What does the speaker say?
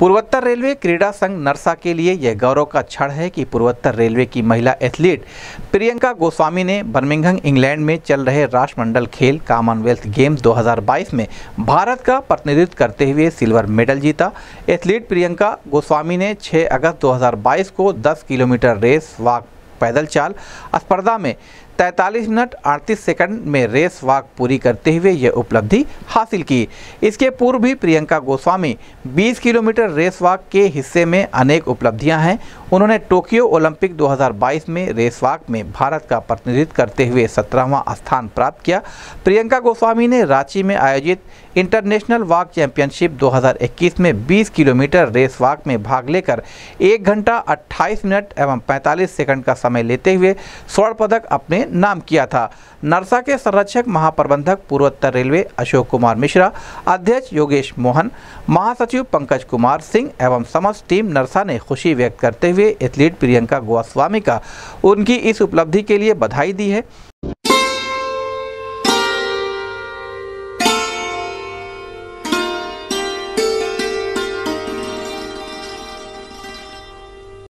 पूर्वोत्तर रेलवे क्रीड़ा संघ नरसा के लिए यह गौरव का क्षण है कि पूर्वोत्तर रेलवे की महिला एथलीट प्रियंका गोस्वामी ने बर्मिंघम इंग्लैंड में चल रहे राष्ट्रमंडल खेल कॉमनवेल्थ गेम 2022 में भारत का प्रतिनिधित्व करते हुए सिल्वर मेडल जीता एथलीट प्रियंका गोस्वामी ने 6 अगस्त 2022 को 10 किलोमीटर रेस वाक पैदल चाल स्पर्धा में तैंतालीस मिनट अड़तीस सेकंड में रेस वॉक पूरी करते हुए यह उपलब्धि हासिल की इसके पूर्व भी Priyanka Goswami 20 kilometre race walk के हिस्से में अनेक उपलब्धियां हैं उन्होंने टोक्यो ओलंपिक 2022 में रेस वॉक में भारत का प्रतिनिधित्व करते हुए सत्रहवां स्थान प्राप्त किया प्रियंका गोस्वामी ने रांची में आयोजित इंटरनेशनल वॉक चैंपियनशिप 2021 में 20 किलोमीटर रेस वॉक में भाग लेकर एक घंटा 28 मिनट एवं 45 सेकंड का समय लेते हुए स्वर्ण पदक अपने नाम किया था नरसा के संरक्षक महाप्रबंधक पूर्वोत्तर रेलवे अशोक कुमार मिश्रा अध्यक्ष योगेश मोहन महासचिव पंकज कुमार सिंह एवं समस्त टीम नरसा ने खुशी व्यक्त करते हुए एथलीट प्रियंका गोस्वामी का उनकी इस उपलब्धि के लिए बधाई दी है